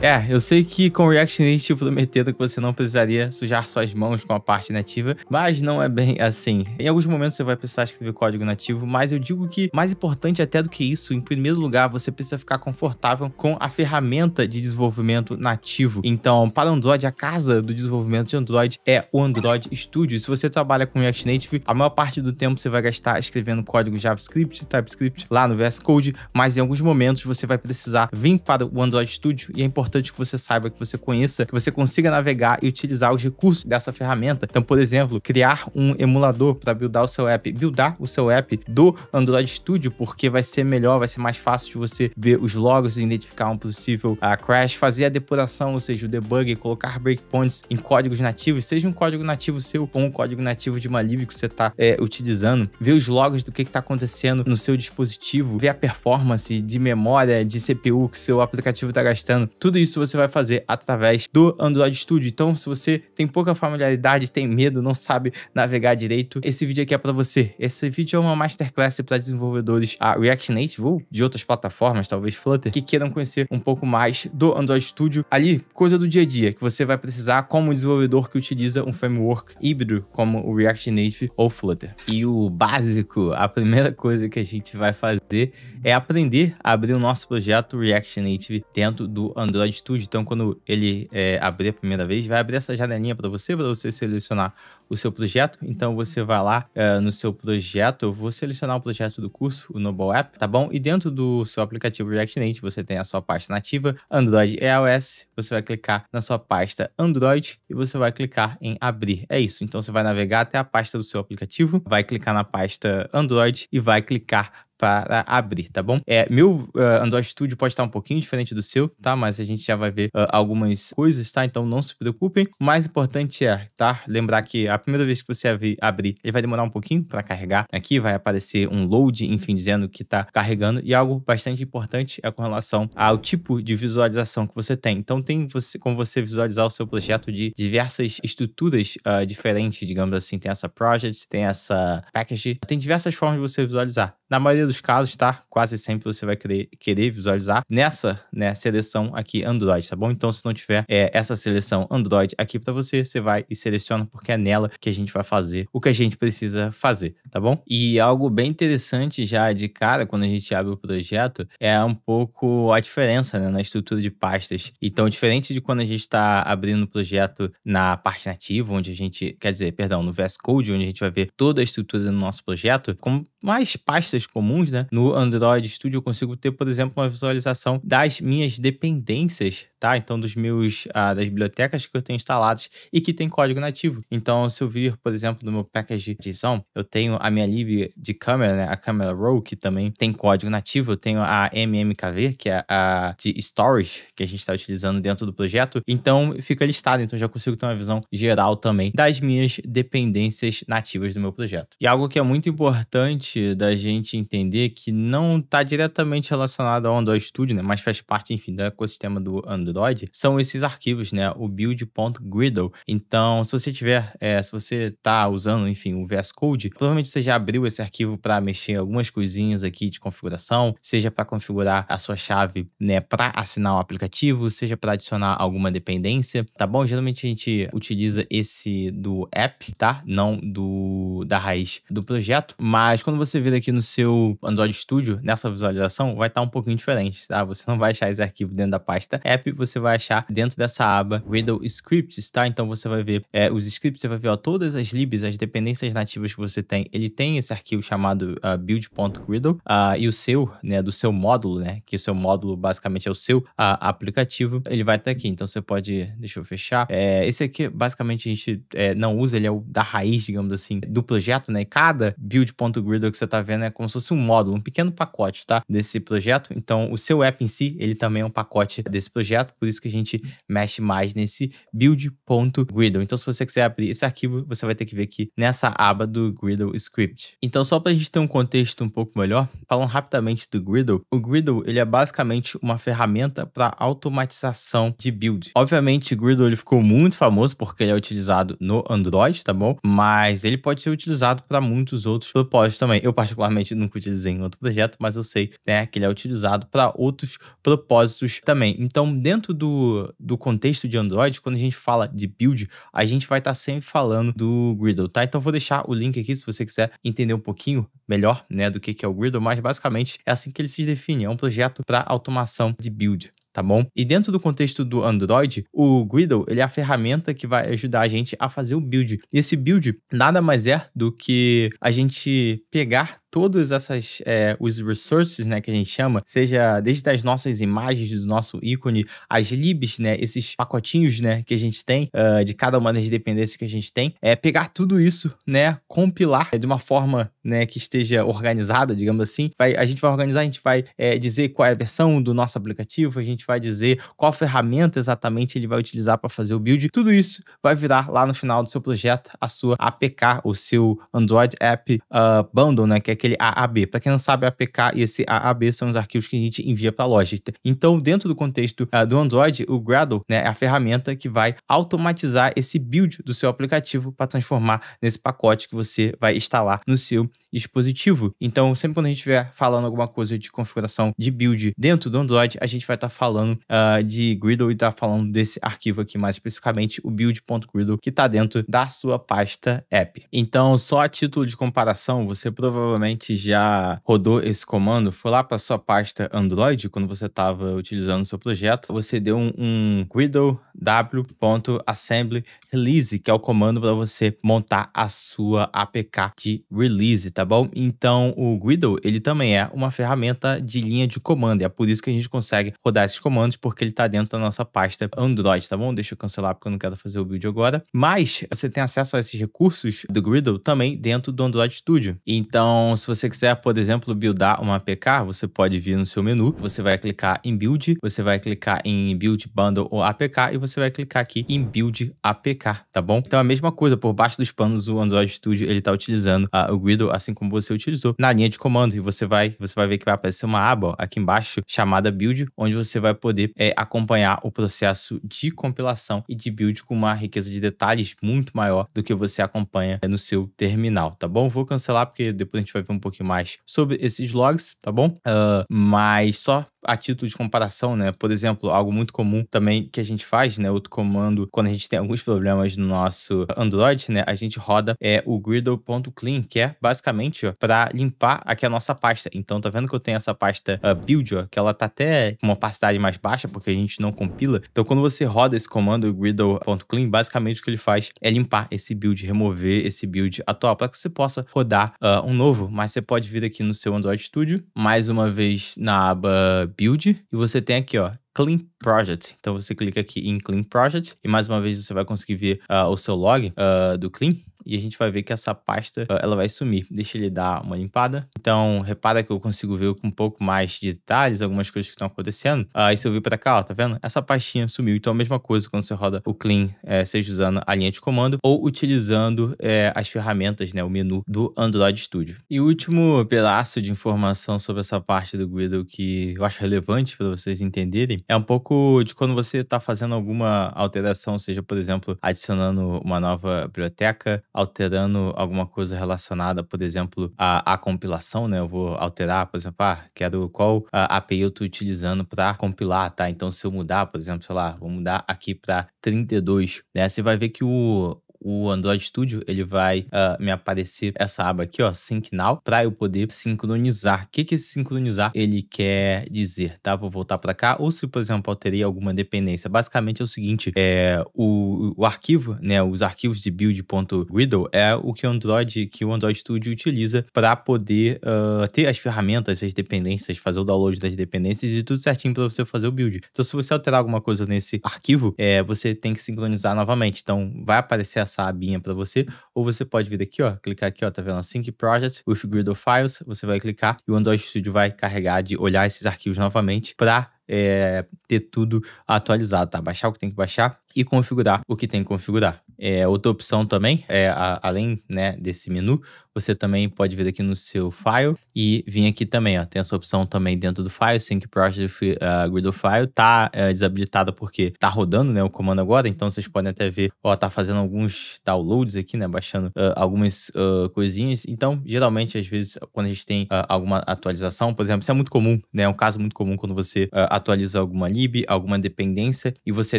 É, eu sei que com React Native prometeram tipo, que você não precisaria sujar suas mãos com a parte nativa, mas não é bem assim. Em alguns momentos você vai precisar escrever código nativo, mas eu digo que mais importante até do que isso, em primeiro lugar, você precisa ficar confortável com a ferramenta de desenvolvimento nativo. Então, para Android, a casa do desenvolvimento de Android é o Android Studio. Se você trabalha com React Native, a maior parte do tempo você vai gastar escrevendo código JavaScript, TypeScript lá no VS Code, mas em alguns momentos você vai precisar vir para o Android Studio e é importante importante que você saiba, que você conheça, que você consiga navegar e utilizar os recursos dessa ferramenta. Então, por exemplo, criar um emulador para buildar o seu app, buildar o seu app do Android Studio, porque vai ser melhor, vai ser mais fácil de você ver os logs e identificar um possível uh, crash, fazer a depuração, ou seja, o debug, colocar breakpoints em códigos nativos, seja um código nativo seu ou um código nativo de uma lib que você está é, utilizando, ver os logs do que está acontecendo no seu dispositivo, ver a performance de memória, de CPU que seu aplicativo está gastando, tudo tudo isso você vai fazer através do Android Studio. Então, se você tem pouca familiaridade, tem medo, não sabe navegar direito, esse vídeo aqui é para você. Esse vídeo é uma masterclass para desenvolvedores a React Native ou de outras plataformas, talvez Flutter, que queiram conhecer um pouco mais do Android Studio. Ali, coisa do dia a dia que você vai precisar como desenvolvedor que utiliza um framework híbrido como o React Native ou Flutter. E o básico, a primeira coisa que a gente vai fazer é aprender a abrir o nosso projeto React Native dentro do Android altitude, então quando ele é, abrir a primeira vez, vai abrir essa janelinha para você, para você selecionar o seu projeto. Então você vai lá é, no seu projeto, eu vou selecionar o projeto do curso, o Noble App, tá bom? E dentro do seu aplicativo React Native, você tem a sua pasta nativa, Android e iOS. Você vai clicar na sua pasta Android e você vai clicar em abrir. É isso. Então você vai navegar até a pasta do seu aplicativo, vai clicar na pasta Android e vai clicar para abrir, tá bom? É, meu uh, Android Studio pode estar um pouquinho diferente do seu, tá? Mas a gente já vai ver uh, algumas coisas, tá? Então não se preocupem. O mais importante é, tá? Lembrar que a primeira vez que você abrir, ele vai demorar um pouquinho para carregar. Aqui vai aparecer um load, enfim, dizendo que tá carregando. E algo bastante importante é com relação ao tipo de visualização que você tem. Então tem você, como você visualizar o seu projeto de diversas estruturas uh, diferentes, digamos assim. Tem essa project, tem essa package, tem diversas formas de você visualizar. Na maioria dos casos, tá? Quase sempre você vai querer visualizar nessa né, seleção aqui Android, tá bom? Então, se não tiver é, essa seleção Android aqui para você, você vai e seleciona, porque é nela que a gente vai fazer o que a gente precisa fazer, tá bom? E algo bem interessante já de cara, quando a gente abre o projeto, é um pouco a diferença né, na estrutura de pastas. Então, diferente de quando a gente está abrindo o projeto na parte nativa, onde a gente, quer dizer, perdão, no VS Code, onde a gente vai ver toda a estrutura do nosso projeto, com mais pastas comuns, né? No Android Studio eu consigo ter, por exemplo, uma visualização das minhas dependências tá? Então, dos meus, ah, das bibliotecas que eu tenho instaladas e que tem código nativo. Então, se eu vir, por exemplo, no meu package JSON, eu tenho a minha lib de câmera, né? A câmera RAW, que também tem código nativo. Eu tenho a MMKV, que é a de storage, que a gente está utilizando dentro do projeto. Então, fica listado. Então, já consigo ter uma visão geral também das minhas dependências nativas do meu projeto. E algo que é muito importante da gente entender que não está diretamente relacionado ao Android Studio, né? Mas faz parte, enfim, do ecossistema do Android do Android são esses arquivos, né? O build.gradle. Então, se você tiver, é, se você tá usando, enfim, o VS Code, provavelmente você já abriu esse arquivo para mexer em algumas coisinhas aqui de configuração, seja para configurar a sua chave, né, para assinar o aplicativo, seja para adicionar alguma dependência, tá bom? Geralmente a gente utiliza esse do app, tá? Não do da raiz do projeto, mas quando você vir aqui no seu Android Studio, nessa visualização, vai estar tá um pouquinho diferente, tá? Você não vai achar esse arquivo dentro da pasta app, você vai achar dentro dessa aba Gradle Scripts, tá? Então você vai ver é, os scripts, você vai ver ó, todas as libs, as dependências nativas que você tem. Ele tem esse arquivo chamado uh, ah, build.gradle uh, ah, e o seu, né, do seu módulo, né, que o seu módulo basicamente é o seu uh, aplicativo, ele vai estar aqui. Então você pode, deixa eu fechar. É, esse aqui basicamente a gente é, não usa, ele é o da raiz, digamos assim, do projeto, né? E cada build.gradle que você tá vendo é como se fosse um módulo, um pequeno pacote, tá? Desse projeto. Então o seu app em si, ele também é um pacote desse projeto por isso que a gente mexe mais nesse build.gradle. Então, se você quiser abrir esse arquivo, você vai ter que ver aqui nessa aba do griddle Script. Então, só para a gente ter um contexto um pouco melhor, falando rapidamente do griddle, o griddle ele é basicamente uma ferramenta para automatização de build. Obviamente, o Gradle ele ficou muito famoso porque ele é utilizado no Android, tá bom? Mas ele pode ser utilizado para muitos outros propósitos também. Eu, particularmente, nunca utilizei em outro projeto, mas eu sei né, que ele é utilizado para outros propósitos também. Então, dentro dentro do, do contexto de Android, quando a gente fala de build, a gente vai estar tá sempre falando do Gradle, tá? Então vou deixar o link aqui se você quiser entender um pouquinho melhor, né, do que, que é o Gradle, mas basicamente é assim que ele se define, é um projeto para automação de build tá bom? E dentro do contexto do Android, o Gradle ele é a ferramenta que vai ajudar a gente a fazer o build. E esse build nada mais é do que a gente pegar todos essas é, os resources, né, que a gente chama, seja desde as nossas imagens do nosso ícone, as libs, né, esses pacotinhos, né, que a gente tem uh, de cada uma das dependências que a gente tem, é pegar tudo isso, né, compilar né, de uma forma, né, que esteja organizada, digamos assim. Vai, a gente vai organizar, a gente vai é, dizer qual é a versão do nosso aplicativo, a gente vai dizer qual ferramenta exatamente ele vai utilizar para fazer o build. Tudo isso vai virar lá no final do seu projeto a sua APK, o seu Android App uh, Bundle, né, que é aquele aquele AAB. Para quem não sabe, APK e esse AAB são os arquivos que a gente envia para a loja. Então, dentro do contexto uh, do Android, o Gradle né, é a ferramenta que vai automatizar esse build do seu aplicativo para transformar nesse pacote que você vai instalar no seu dispositivo. Então, sempre quando a gente estiver falando alguma coisa de configuração de build dentro do Android, a gente vai estar tá falando uh, de Gradle e estar tá falando desse arquivo aqui, mais especificamente o build.gradle, que está dentro da sua pasta app. Então, só a título de comparação, você provavelmente já rodou esse comando, foi lá para sua pasta Android, quando você estava utilizando o seu projeto, você deu um, um Gradle w.assembly release, que é o comando para você montar a sua APK de release tá bom? Então o Guido, ele também é uma ferramenta de linha de comando, é por isso que a gente consegue rodar esses comandos, porque ele tá dentro da nossa pasta Android, tá bom? Deixa eu cancelar porque eu não quero fazer o build agora. Mas você tem acesso a esses recursos do Gridle também dentro do Android Studio. Então, se você quiser, por exemplo, buildar uma APK, você pode vir no seu menu, você vai clicar em Build, você vai clicar em Build Bundle ou APK e você vai clicar aqui em Build APK, tá bom? Então, é a mesma coisa, por baixo dos panos, o Android Studio ele tá utilizando uh, o Gridle, assim assim como você utilizou, na linha de comando. E você vai, você vai ver que vai aparecer uma aba ó, aqui embaixo chamada build, onde você vai poder é, acompanhar o processo de compilação e de build com uma riqueza de detalhes muito maior do que você acompanha é, no seu terminal, tá bom? Vou cancelar porque depois a gente vai ver um pouquinho mais sobre esses logs, tá bom? Uh, mas só a título de comparação, né? Por exemplo, algo muito comum também que a gente faz, né? Outro comando, quando a gente tem alguns problemas no nosso Android, né? A gente roda é, o griddle.clean, que é basicamente para limpar aqui a nossa pasta. Então, tá vendo que eu tenho essa pasta uh, build, ó, que ela tá até com uma opacidade mais baixa, porque a gente não compila. Então, quando você roda esse comando griddle.clean, basicamente o que ele faz é limpar esse build, remover esse build atual, para que você possa rodar uh, um novo. Mas você pode vir aqui no seu Android Studio, mais uma vez na aba Build e você tem aqui, ó, Clean Project. Então você clica aqui em Clean Project e mais uma vez você vai conseguir ver uh, o seu log uh, do Clean e a gente vai ver que essa pasta eh, ela vai sumir. Deixa ele dar uma limpada. Então, repara que eu consigo ver com um pouco mais de detalhes algumas coisas que estão acontecendo. Aí, ah, se eu vir para cá, ó, tá vendo? Essa pastinha sumiu. Então, a mesma coisa quando você roda o clean, é, seja usando a linha de comando ou utilizando é, as ferramentas, né, o menu do Android Studio. E o último pedaço de informação sobre essa parte do Gradle que eu acho relevante para vocês entenderem é um pouco de quando você está fazendo alguma alteração, seja, por exemplo, adicionando uma nova biblioteca, alterando alguma coisa relacionada, por exemplo, à, compilação, né? Eu vou alterar, por exemplo, ah, quero qual ah, a API eu estou utilizando para compilar, tá? Então, se eu mudar, por exemplo, sei lá, vou mudar aqui para 32, né? Você vai ver que o, o Android Studio, ele vai uh, me aparecer essa aba aqui, ó, Sync Now, para eu poder sincronizar. O que que esse sincronizar ele quer dizer, tá? Vou voltar para cá. Ou se, por exemplo, alterei alguma dependência. Basicamente é o seguinte, é, o, o arquivo, né, os arquivos de build.riddle é o que o Android, que o Android Studio utiliza para poder uh, ter as ferramentas, as dependências, fazer o download das dependências e tudo certinho para você fazer o build. Então, se você alterar alguma coisa nesse arquivo, é, você tem que sincronizar novamente. Então, vai aparecer a essa abinha para você, ou você pode vir aqui, ó, clicar aqui, ó, tá vendo? Sync Projects, with Gradle Files, você vai clicar e o Android Studio vai carregar de olhar esses arquivos novamente para é, eh, ter tudo atualizado, tá? Baixar o que tem que baixar e configurar o que tem que configurar. É, outra opção também, é, a, além né, desse menu, você também pode vir aqui no seu File e vir aqui também, ó, tem essa opção também dentro do File, Sync Project uh, ah, Grid File, tá uh, desabilitada porque tá rodando né, o comando agora, então vocês podem até ver, ó, tá fazendo alguns downloads aqui, né, baixando uh, algumas uh, coisinhas, então geralmente às vezes quando a gente tem alguma atualização, por exemplo, isso é muito comum, né, é um caso muito comum quando você atualiza alguma lib, alguma dependência e você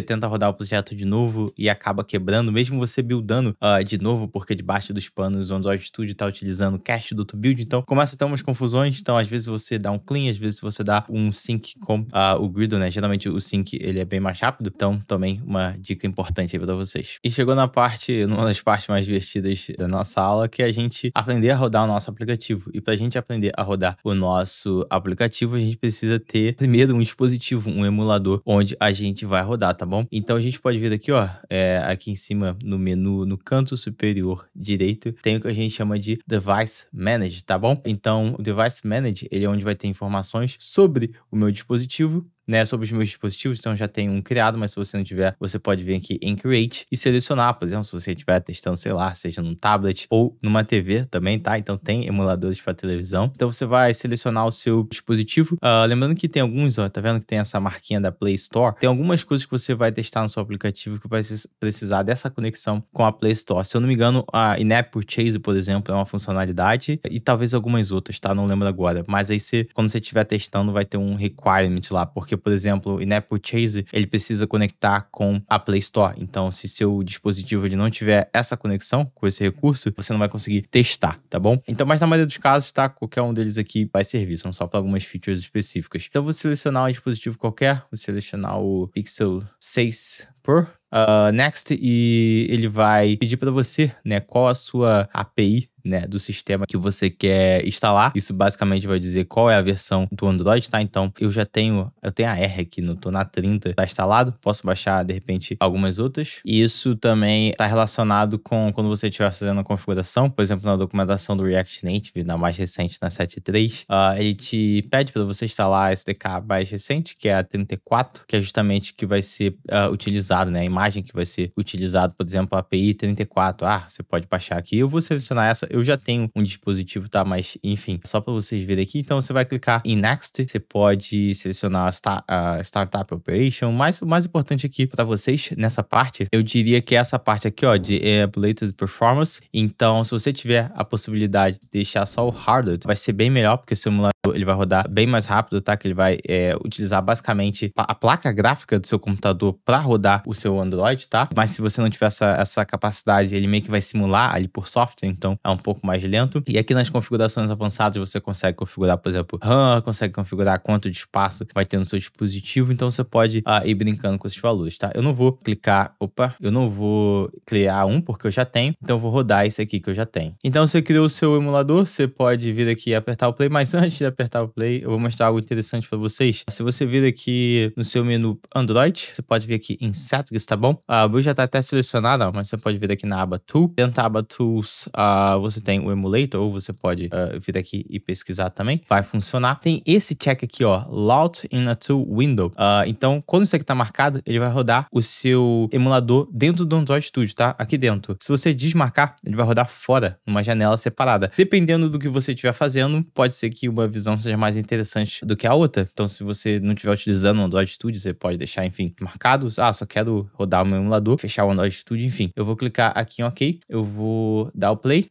tenta rodar o projeto de novo e acaba quebrando mesmo mesmo você buildando uh, de novo, porque debaixo dos panos o Android Studio está utilizando o cache do Build então começa a ter umas confusões. Então, às vezes você dá um clean, às vezes você dá um sync com uh, o Gridle, né? Geralmente o sync ele é bem mais rápido, então também uma dica importante aí para vocês. E chegou na parte, numa das partes mais divertidas da nossa aula, que é a gente aprender a rodar o nosso aplicativo. E para a gente aprender a rodar o nosso aplicativo, a gente precisa ter primeiro um dispositivo, um emulador, onde a gente vai rodar, tá bom? Então a gente pode ver aqui, ó, é, aqui em cima no menu no canto superior direito, tem o que a gente chama de Device Manage, tá bom? Então, o Device Manage, ele é onde vai ter informações sobre o meu dispositivo, né, sobre os meus dispositivos. Então já tem um criado, mas se você não tiver, você pode vir aqui em Create e selecionar, por exemplo, se você estiver testando, sei lá, seja num tablet ou numa TV também, tá? Então tem emuladores para televisão. Então você vai selecionar o seu dispositivo. Uh, lembrando que tem alguns, ó, tá vendo que tem essa marquinha da Play Store? Tem algumas coisas que você vai testar no seu aplicativo que vai precisar dessa conexão com a Play Store. Se eu não me engano, a in-app purchase, por exemplo, é uma funcionalidade e talvez algumas outras, tá? Não lembro agora. Mas aí você, quando você estiver testando, vai ter um requirement lá, porque por exemplo, em Apple né, Chase, ele precisa conectar com a Play Store. Então, se seu dispositivo ele não tiver essa conexão com esse recurso, você não vai conseguir testar, tá bom? Então, mas na maioria dos casos, tá? Qualquer um deles aqui vai servir, são só para algumas features específicas. Então, vou selecionar um dispositivo qualquer, vou selecionar o Pixel 6 Pro, Uh, next e ele vai pedir para você, né, qual a sua API né, do sistema que você quer instalar. Isso basicamente vai dizer qual é a versão do Android, tá? Então, eu já tenho, eu tenho a R aqui, não tô na 30, tá instalado. Posso baixar, de repente, algumas outras. E isso também está relacionado com quando você estiver fazendo a configuração, por exemplo, na documentação do React Native, na mais recente, na 7.3, uh, ah, ele te pede para você instalar a SDK mais recente, que é a 34, que é justamente que vai ser uh, utilizado, né, a imagem que vai ser utilizada, por exemplo, a API 34. Ah, você pode baixar aqui. Eu vou selecionar essa eu já tenho um dispositivo, tá? Mas, enfim, só para vocês verem aqui. Então, você vai clicar em Next. Você pode selecionar a, a Startup Operation. Mas o mais importante aqui para vocês, nessa parte, eu diria que é essa parte aqui, ó, de Ablated Performance. Então, se você tiver a possibilidade de deixar só o hardware, vai ser bem melhor, porque o simulador ele vai rodar bem mais rápido, tá? Que ele vai é, utilizar basicamente a placa gráfica do seu computador para rodar o seu Android, tá? Mas se você não tiver essa, essa capacidade, ele meio que vai simular ali por software, então é um pouco mais lento. E aqui nas configurações avançadas você consegue configurar, por exemplo, RAM, consegue configurar quanto de espaço vai ter no seu dispositivo, então você pode uh, ir brincando com esses valores, tá? Eu não vou clicar, opa, eu não vou criar um porque eu já tenho, então eu vou rodar esse aqui que eu já tenho. Então você criou o seu emulador, você pode vir aqui e apertar o play, mas antes de apertar apertar o play, eu vou mostrar algo interessante para vocês. Se você vir aqui no seu menu Android, você pode vir aqui em Settings, tá bom? A build já está até selecionada, mas você pode vir aqui na aba Tool. Dentro da aba Tools, uh, você tem o emulator, ou você pode uh, vir aqui e pesquisar também. Vai funcionar. Tem esse check aqui, ó, Loud in a Tool Window. Uh, então, quando isso aqui está marcado, ele vai rodar o seu emulador dentro do Android Studio, tá? Aqui dentro. Se você desmarcar, ele vai rodar fora, numa janela separada. Dependendo do que você estiver fazendo, pode ser que uma visão visão seja mais interessante do que a outra. Então, se você não estiver utilizando o Android Studio, você pode deixar, enfim, marcados. Ah, só quero rodar o meu emulador, fechar o Android Studio, enfim. Eu vou clicar aqui em OK, eu vou dar o play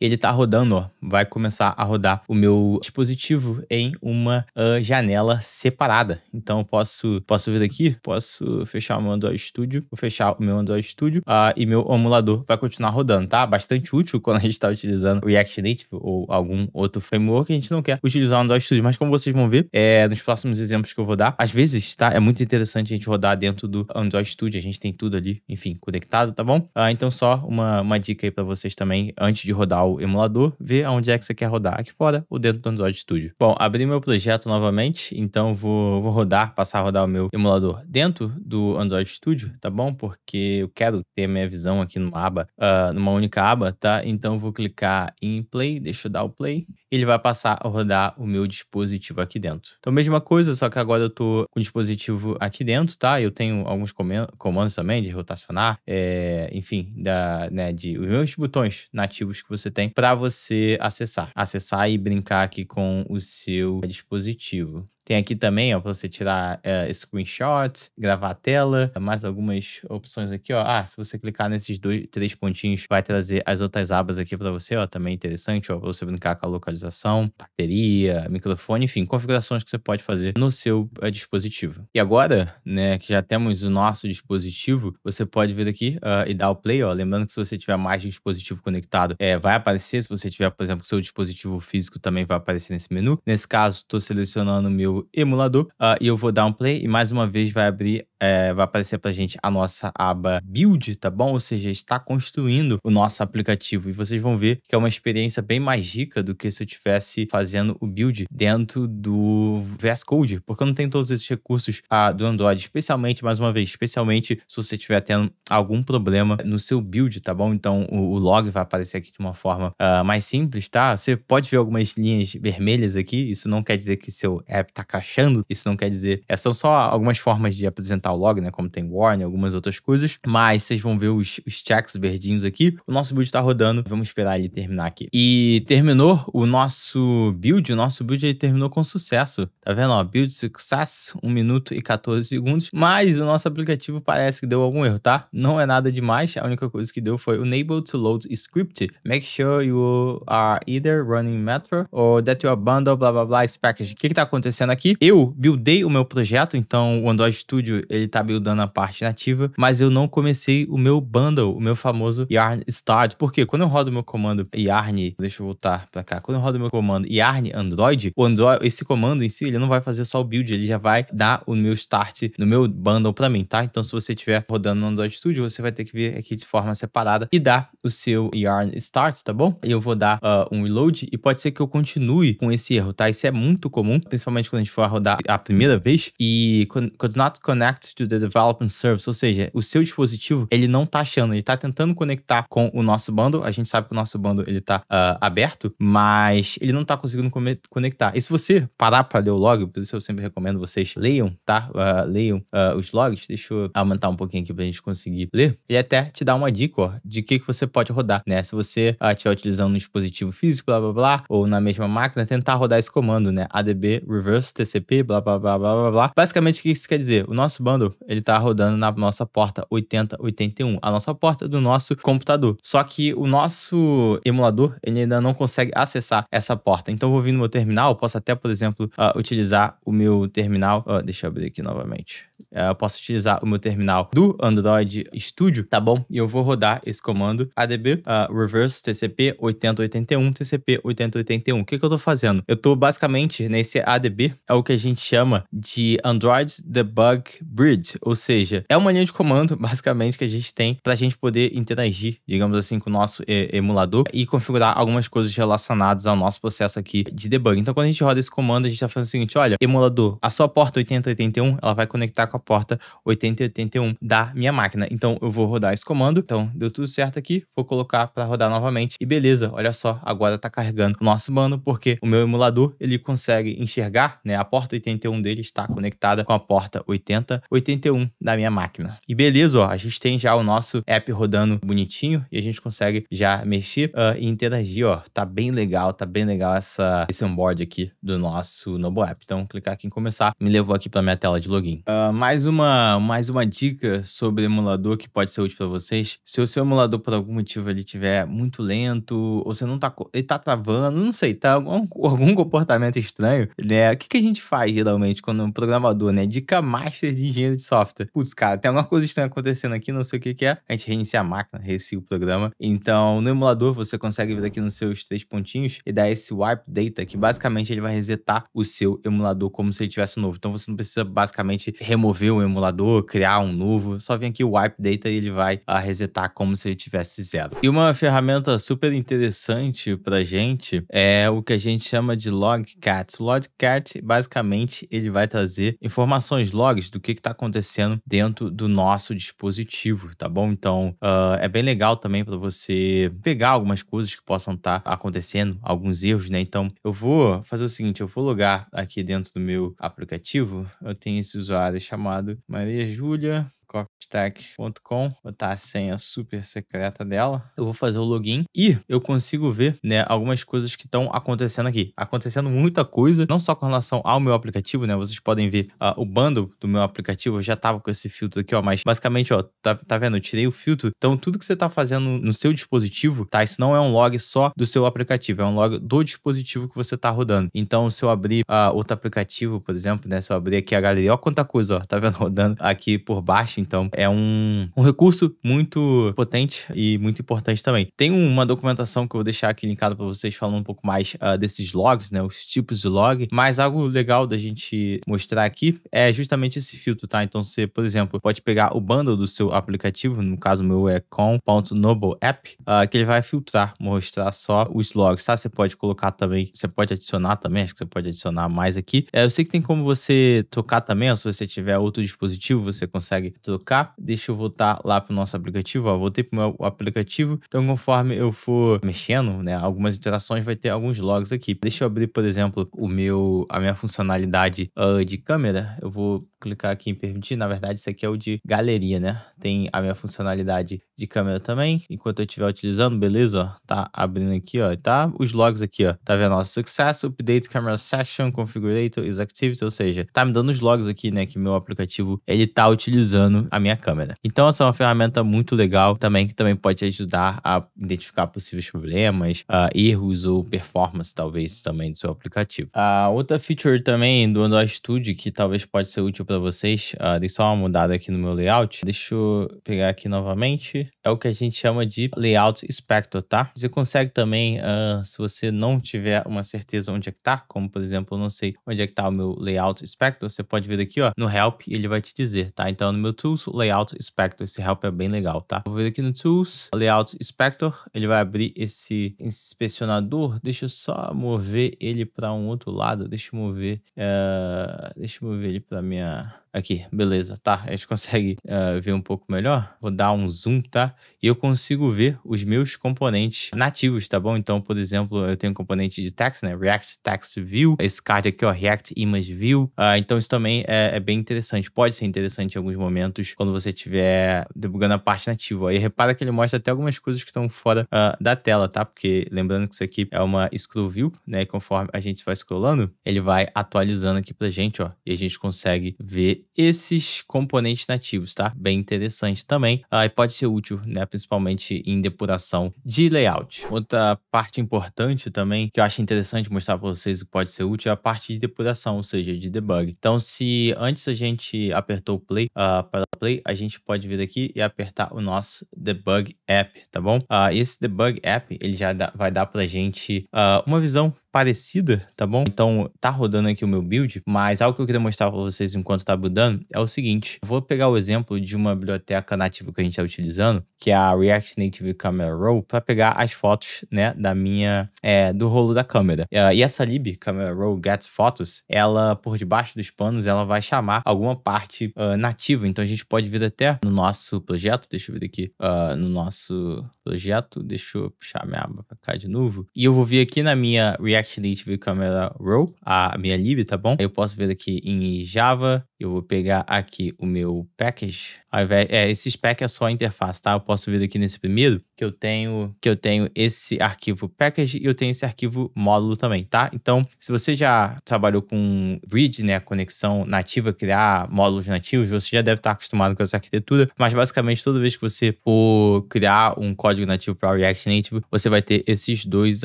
ele está rodando, ó, vai começar a rodar o meu dispositivo em uma uh, janela separada. Então eu posso, posso vir aqui, posso fechar o meu Android Studio, vou fechar o meu Android Studio uh, e meu emulador vai continuar rodando, tá? Bastante útil quando a gente está utilizando React Native ou algum outro framework, a gente não quer utilizar o Android Studio, mas como vocês vão ver, é, nos próximos exemplos que eu vou dar, às vezes, tá? É muito interessante a gente rodar dentro do Android Studio, a gente tem tudo ali, enfim, conectado, tá bom? Uh, então só uma, uma dica aí para vocês também, antes de rodar o emulador, ver aonde é que você quer rodar aqui fora ou dentro do Android Studio. Bom, abri meu projeto novamente, então vou, vou rodar, passar a rodar o meu emulador dentro do Android Studio, tá bom? Porque eu quero ter minha visão aqui numa aba, uh, numa única aba, tá? Então vou clicar em play, deixa eu dar o play ele vai passar a rodar o meu dispositivo aqui dentro. Então, mesma coisa, só que agora eu tô com o dispositivo aqui dentro, tá? Eu tenho alguns comandos também de rotacionar, é, enfim, da, né, de, os meus botões nativos que você tem para você acessar, acessar e brincar aqui com o seu dispositivo. Tem aqui também, ó, pra você tirar é, screenshot, gravar a tela, mais algumas opções aqui, ó. Ah, se você clicar nesses dois, três pontinhos, vai trazer as outras abas aqui para você, ó, também é interessante, ó, pra você brincar com a localização, bateria, microfone, enfim, configurações que você pode fazer no seu eh, dispositivo. E agora, né, que já temos o nosso dispositivo, você pode vir aqui uh, e dar o play, ó, lembrando que se você tiver mais de um dispositivo conectado, é, vai aparecer, se você tiver, por exemplo, seu dispositivo físico também vai aparecer nesse menu. Nesse caso, estou selecionando o meu emulador. Uh, e eu vou dar um play e mais uma vez vai abrir é, vai aparecer para a gente a nossa aba Build, tá bom? Ou seja, está construindo o nosso aplicativo. E vocês vão ver que é uma experiência bem mais rica do que se eu tivesse fazendo o build dentro do VS Code, porque eu não tenho todos esses recursos ah, do Android, especialmente, mais uma vez, especialmente se você estiver tendo algum problema no seu build, tá bom? Então o, o log vai aparecer aqui de uma forma ah, mais simples, tá? Você pode ver algumas linhas vermelhas aqui, isso não quer dizer que seu app está crashando, isso não quer dizer, é, são só algumas formas de apresentar catalog, né? Como tem Warner, algumas outras coisas. Mas vocês vão ver os, os checks verdinhos aqui. O nosso build tá rodando. Vamos esperar ele terminar aqui. E terminou o nosso build. O nosso build aí terminou com sucesso. Tá vendo? Ó, build success, 1 minuto e 14 segundos. Mas o nosso aplicativo parece que deu algum erro, tá? Não é nada demais. A única coisa que deu foi unable to load script. Make sure you are either running Metro or that your bundle blá blá blá is packaged. O que que tá acontecendo aqui? Eu buildei o meu projeto, então o Android Studio ele tá buildando a parte nativa, mas eu não comecei o meu bundle, o meu famoso yarn start, porque quando eu rodo meu comando yarn, deixa eu voltar pra cá, quando eu rodo meu comando yarn android, o android, esse comando em si, ele não vai fazer só o build, ele já vai dar o meu start no meu bundle pra mim, tá? Então se você estiver rodando no Android Studio, você vai ter que vir aqui de forma separada e dar o seu yarn start, tá bom? E eu vou dar uh, um reload e pode ser que eu continue com esse erro, tá? Isso é muito comum, principalmente quando a gente for rodar a primeira vez e could not connect to the Development Service, ou seja, o seu dispositivo ele não está achando, ele está tentando conectar com o nosso bundle. A gente sabe que o nosso bundle ele está uh, ah, aberto, mas ele não está conseguindo conectar. E se você parar para ler o log, por isso eu sempre recomendo vocês leiam, tá? Uh, leiam uh, os logs. Deixa eu aumentar um pouquinho aqui para a gente conseguir ler. Ele até te dá uma dica ó, de que, que você pode rodar, né? Se você estiver utilizando um dispositivo físico, blá blá blá, ou na mesma máquina, tentar rodar esse comando, né? ADB reverse TCP, blá blá blá blá blá. blá. Basicamente, o que isso quer dizer? O nosso bundle rodando, ele está rodando na nossa porta 8081, a nossa porta do nosso computador. Só que o nosso emulador ele ainda não consegue acessar essa porta. Então eu vou vir no meu terminal, posso até, por exemplo, uh, utilizar o meu terminal. Uh, deixa eu abrir aqui novamente. Uh, posso utilizar o meu terminal do Android Studio, tá bom? E eu vou rodar esse comando adb reverse tcp 8081 tcp 8081. O que, que eu estou fazendo? Eu estou basicamente nesse adb, é o que a gente chama de Android Debug Bridge grid, ou seja, é uma linha de comando basicamente que a gente tem para a gente poder interagir, digamos assim, com o nosso eh, emulador e configurar algumas coisas relacionadas ao nosso processo aqui de debug. Então, quando a gente roda esse comando, a gente está fazendo o seguinte: olha, emulador, a sua porta 8081 ela vai conectar com a porta 8081 da minha máquina. Então, eu vou rodar esse comando. Então, deu tudo certo aqui, vou colocar para rodar novamente e beleza. Olha só, agora está carregando o nosso bando porque o meu emulador ele consegue enxergar, né? A porta 81 dele está conectada com a porta 8081 81 da minha máquina. E beleza, ó, a gente tem já o nosso app rodando bonitinho e a gente consegue já mexer uh, e interagir, ó. Tá bem legal, tá bem legal essa, esse onboard aqui do nosso novo App. Então, clicar aqui em começar me levou aqui para minha tela de login. Uh, mais, uma, mais uma dica sobre emulador que pode ser útil para vocês. Se o seu emulador, por algum motivo, ele tiver muito lento, ou você não tá. Ele tá travando, não sei, tá algum, algum comportamento estranho, né? O que, que a gente faz geralmente quando um programador, né? Dica master de engenheiro de software. Putz, cara, tem alguma coisa estranha acontecendo aqui, não sei o que, que é. A gente reinicia a máquina, reinicia o programa. Então, no emulador, você consegue vir aqui nos seus três pontinhos e dar esse wipe data, que basicamente ele vai resetar o seu emulador como se ele tivesse novo. Então, você não precisa basicamente remover o emulador, criar um novo. Só vem aqui o wipe data e ele vai a, ah, resetar como se ele tivesse zero. E uma ferramenta super interessante pra gente é o que a gente chama de Logcat. O Logcat, basicamente, ele vai trazer informações logs do que está está acontecendo dentro do nosso dispositivo, tá bom? Então, uh, é bem legal também para você pegar algumas coisas que possam estar tá acontecendo, alguns erros, né? Então, eu vou fazer o seguinte, eu vou logar aqui dentro do meu aplicativo. Eu tenho esse usuário chamado Maria Júlia coffeestack.com, botar a senha super secreta dela. Eu vou fazer o login e eu consigo ver, né, algumas coisas que estão acontecendo aqui. Acontecendo muita coisa, não só com relação ao meu aplicativo, né? Vocês podem ver uh, o bundle do meu aplicativo, eu já tava com esse filtro aqui, ó, mas basicamente, ó, tá, tá vendo? Eu tirei o filtro. Então, tudo que você tá fazendo no seu dispositivo, tá? Isso não é um log só do seu aplicativo, é um log do dispositivo que você tá rodando. Então, se eu abrir uh, outro aplicativo, por exemplo, né, se eu abrir aqui a galeria, ó quanta coisa, ó, tá vendo rodando aqui por baixo então, é um, um recurso muito potente e muito importante também. Tem uma documentação que eu vou deixar aqui linkada para vocês falando um pouco mais uh, desses logs, né? Os tipos de log. Mas algo legal da gente mostrar aqui é justamente esse filtro, tá? Então, você, por exemplo, pode pegar o bundle do seu aplicativo, no caso meu é com.nobleapp, uh, ah, que ele vai filtrar, mostrar só os logs, tá? Você pode colocar também, você pode adicionar também, acho que você pode adicionar mais aqui. É, eu sei que tem como você tocar também, ó, se você tiver outro dispositivo, você consegue trocar. Deixa eu voltar lá para o nosso aplicativo. Ó, voltei para o meu aplicativo. Então, conforme eu for mexendo, né, algumas interações vai ter alguns logs aqui. Deixa eu abrir, por exemplo, o meu a minha funcionalidade uh, de câmera. Eu vou clicar aqui em permitir, na verdade isso aqui é o de galeria, né? Tem uhum. a minha funcionalidade de câmera também, enquanto eu estiver utilizando, beleza? tá abrindo aqui, ó, tá os logs aqui, ó. Tá vendo, ó, success, update, camera section, configurator is activity, ou seja, tá me dando os logs aqui, né, que meu aplicativo, ele tá utilizando a minha câmera. Então essa é uma ferramenta muito legal também, que também pode ajudar a identificar possíveis problemas, uh, erros ou performance, talvez, também do seu aplicativo. A outra feature também do Android Studio, que talvez pode ser útil para vocês. Uh, dei só uma mudada aqui no meu layout. Deixa eu pegar aqui novamente. É o que a gente chama de layout spectral, tá? Você consegue também, uh, se você não tiver uma certeza onde é que tá, como por exemplo, eu não sei onde é que tá o meu layout spectral, você pode vir aqui, ó, no help e ele vai te dizer, tá? Então no meu tools, layout spectral, esse help é bem legal, tá? Vou vir aqui no tools, layout spectral, ele vai abrir esse inspecionador. Deixa eu só mover ele para um outro lado. Deixa eu mover, uh, deixa eu mover ele para minha uh, Aqui, beleza, tá? A gente consegue uh, ver um pouco melhor. Vou dar um zoom, tá? E eu consigo ver os meus componentes nativos, tá bom? Então, por exemplo, eu tenho um componente de text, né? React Text View. Esse card aqui, ó, React Image View. Uh, então, isso também é, é, bem interessante. Pode ser interessante em alguns momentos quando você estiver debugando a parte nativa. E repara que ele mostra até algumas coisas que estão fora uh, da tela, tá? Porque lembrando que isso aqui é uma scroll view, né? E conforme a gente vai scrollando, ele vai atualizando aqui pra gente, ó. E a gente consegue ver esses componentes nativos, tá? Bem interessante também. Ah, e pode ser útil, né? Principalmente em depuração de layout. Outra parte importante também, que eu acho interessante mostrar para vocês que pode ser útil, é a parte de depuração, ou seja, de debug. Então, se antes a gente apertou o play uh, para play, a gente pode vir aqui e apertar o nosso debug app, tá bom? Uh, esse debug app, ele já dá, vai dar para a gente uh, uma visão parecida, tá bom? Então tá rodando aqui o meu build, mas algo que eu queria mostrar para vocês enquanto tá buildando é o seguinte, vou pegar o exemplo de uma biblioteca nativa que a gente está utilizando, que é a React Native Camera Roll, para pegar as fotos, né, da minha, é, do rolo da câmera. É, e essa lib, Camera Roll Gets Photos, ela por debaixo dos panos, ela vai chamar alguma parte uh, nativa, então a gente pode vir até no nosso projeto, deixa eu ver aqui, uh, no nosso projeto, deixa eu puxar minha aba para cá de novo, e eu vou vir aqui na minha React React Native Camera row a minha lib, tá bom? Eu posso ver aqui em Java, eu vou pegar aqui o meu package. Ao invés, é, esse spec é só a interface, tá? Eu posso vir aqui nesse primeiro, que eu tenho que eu tenho esse arquivo package e eu tenho esse arquivo módulo também, tá? Então, se você já trabalhou com read, né, conexão nativa, criar módulos nativos, você já deve estar acostumado com essa arquitetura, mas basicamente toda vez que você for criar um código nativo para React Native, você vai ter esses dois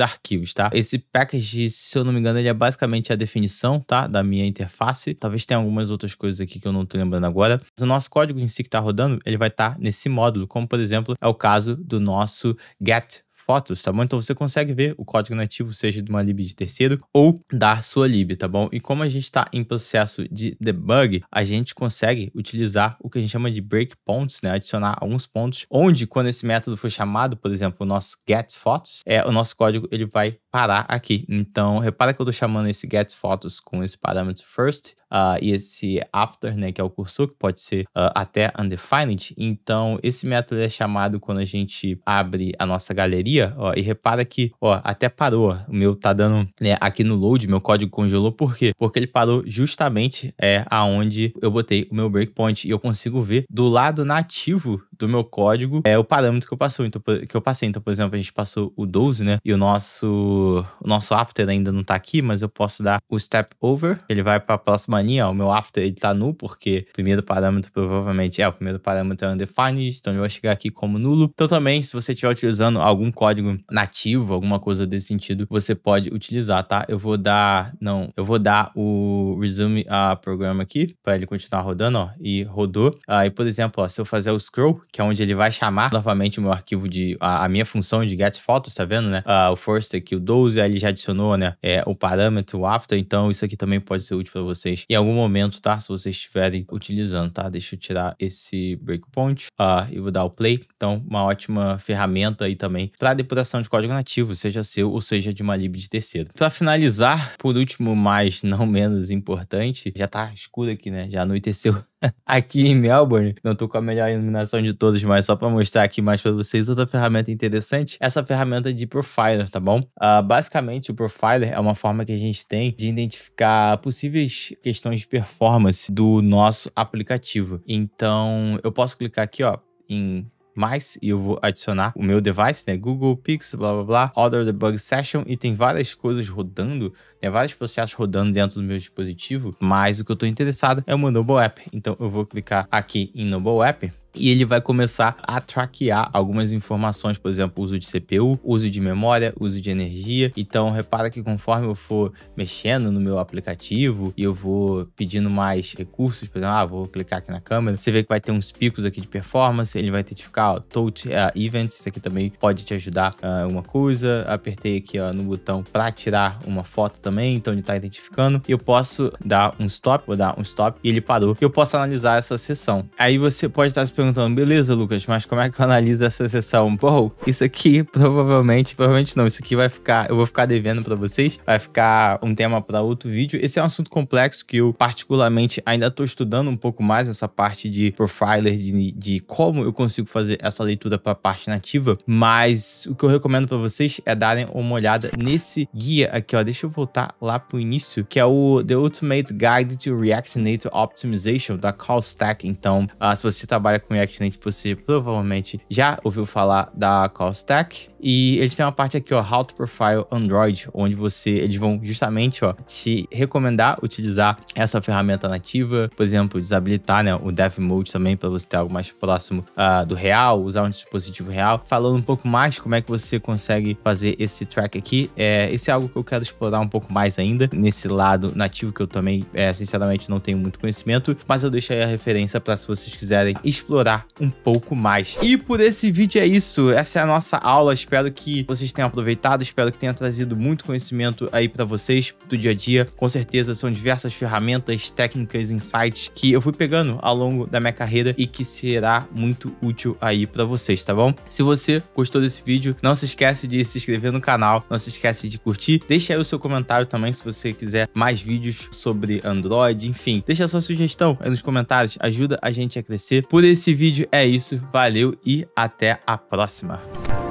arquivos, tá? Esse package, se eu não me engano, ele é basicamente a definição, tá, da minha interface. Talvez tenha algumas outras coisas coisas aqui que eu não estou lembrando agora. Mas o nosso código em si que está rodando, ele vai estar tá nesse módulo, como por exemplo é o caso do nosso get fotos, tá bom? Então você consegue ver o código nativo, seja de uma lib de terceiro ou da sua lib, tá bom? E como a gente está em processo de debug, a gente consegue utilizar o que a gente chama de breakpoints, né? Adicionar alguns pontos, onde quando esse método for chamado, por exemplo, o nosso get fotos, é, o nosso código ele vai parar aqui. Então repara que eu estou chamando esse get fotos com esse parâmetro first, uh, e esse after, né, que é o cursor, que pode ser uh, até undefined. Então, esse método é chamado quando a gente abre a nossa galeria, ó, e repara que, ó, até parou. O meu tá dando, né, aqui no load, meu código congelou, por quê? Porque ele parou justamente é aonde eu botei o meu breakpoint e eu consigo ver do lado nativo do meu código é o parâmetro que eu passou, então, que eu passei. Então, por exemplo, a gente passou o 12, né? E o nosso o nosso after ainda não tá aqui, mas eu posso dar o step over, ele vai para a próxima o meu after ele tá null, porque o primeiro parâmetro provavelmente é, o primeiro parâmetro é undefined, então ele vai chegar aqui como nulo. Então também, se você estiver utilizando algum código nativo, alguma coisa desse sentido, você pode utilizar, tá? Eu vou dar, não, eu vou dar o resume a programa aqui, para ele continuar rodando, ó, e rodou. Aí, por exemplo, ó, se eu fazer o scroll, que é onde ele vai chamar novamente o meu arquivo de, a, a minha função de get photos, tá vendo, né? Ah, o first aqui, o 12, aí ele já adicionou, né, é, o parâmetro, o after, então isso aqui também pode ser útil para vocês em algum momento, tá? Se vocês estiverem utilizando, tá? Deixa eu tirar esse breakpoint uh, e vou dar o play. Então, uma ótima ferramenta aí também para depuração de código nativo, seja seu ou seja de uma lib de terceiro. Para finalizar, por último, mas não menos importante, já tá escuro aqui, né? Já anoiteceu. aqui em Melbourne. Não tô com a melhor iluminação de todos, mas só para mostrar aqui mais para vocês outra ferramenta interessante, essa ferramenta de profiler, tá bom? Uh, basicamente, o profiler é uma forma que a gente tem de identificar possíveis questões de performance do nosso aplicativo. Então, eu posso clicar aqui, ó, em mais e eu vou adicionar o meu device, né? Google Pixel, blá blá blá, order the bug session e tem várias coisas rodando, né? Vários processos rodando dentro do meu dispositivo, mas o que eu estou interessado é o meu Noble App. Então eu vou clicar aqui em Noble App e ele vai começar a traquear algumas informações, por exemplo, uso de CPU, uso de memória, uso de energia. Então, repara que conforme eu for mexendo no meu aplicativo e eu vou pedindo mais recursos, por exemplo, ah, vou clicar aqui na câmera, você vê que vai ter uns picos aqui de performance, ele vai identificar ó, touch uh, events, isso aqui também pode te ajudar uh, uma coisa. Apertei aqui ó, no botão para tirar uma foto também, então ele está identificando. Eu posso dar um stop, vou dar um stop e ele parou. Eu posso analisar essa sessão. Aí você pode estar se perguntando perguntando, beleza, Lucas, mas como é que eu analiso essa sessão? Pô, isso aqui provavelmente, provavelmente não, isso aqui vai ficar, eu vou ficar devendo para vocês, vai ficar um tema para outro vídeo. Esse é um assunto complexo que eu particularmente ainda tô estudando um pouco mais essa parte de profiler, de, de como eu consigo fazer essa leitura para a parte nativa, mas o que eu recomendo para vocês é darem uma olhada nesse guia aqui, ó. Deixa eu voltar lá pro início, que é o The Ultimate Guide to React Native Optimization da CallStack. Então, uh, se você trabalha com com React Native, né? tipo, você provavelmente já ouviu falar da Call Stack. E eles têm uma parte aqui, ó, How to Profile Android, onde você, eles vão justamente, ó, te recomendar utilizar essa ferramenta nativa, por exemplo, desabilitar, né, o Dev Mode também para você ter algo mais próximo uh, do real, usar um dispositivo real. Falando um pouco mais como é que você consegue fazer esse track aqui, é, esse é algo que eu quero explorar um pouco mais ainda nesse lado nativo que eu também, é, sinceramente, não tenho muito conhecimento, mas eu deixo aí a referência para se vocês quiserem explorar explorar um pouco mais. E por esse vídeo é isso. Essa é a nossa aula. Espero que vocês tenham aproveitado. Espero que tenha trazido muito conhecimento aí para vocês do dia a dia. Com certeza são diversas ferramentas, técnicas, insights que eu fui pegando ao longo da minha carreira e que será muito útil aí para vocês, tá bom? Se você gostou desse vídeo, não se esquece de se inscrever no canal, não se esquece de curtir. Deixa aí o seu comentário também se você quiser mais vídeos sobre Android, enfim. Deixa a sua sugestão aí nos comentários, ajuda a gente a crescer. Por esse esse vídeo é isso. Valeu e até a próxima.